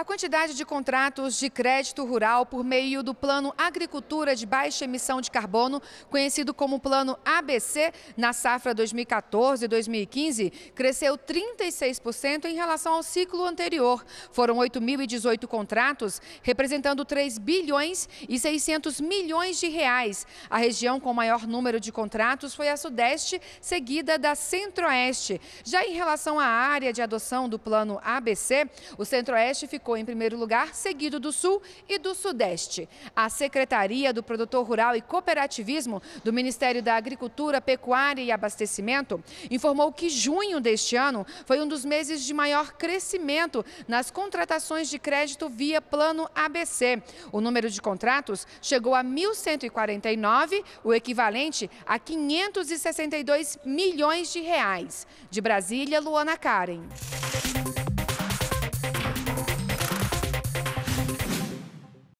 A quantidade de contratos de crédito rural por meio do Plano Agricultura de Baixa Emissão de Carbono, conhecido como Plano ABC, na safra 2014-2015, cresceu 36% em relação ao ciclo anterior. Foram 8.018 contratos, representando 3 bilhões e 600 milhões de reais. A região com maior número de contratos foi a Sudeste, seguida da Centro-Oeste. Já em relação à área de adoção do Plano ABC, o Centro-Oeste ficou ficou em primeiro lugar, seguido do Sul e do Sudeste. A Secretaria do Produtor Rural e Cooperativismo do Ministério da Agricultura, Pecuária e Abastecimento informou que junho deste ano foi um dos meses de maior crescimento nas contratações de crédito via Plano ABC. O número de contratos chegou a 1.149, o equivalente a 562 milhões de reais. De Brasília, Luana Karen.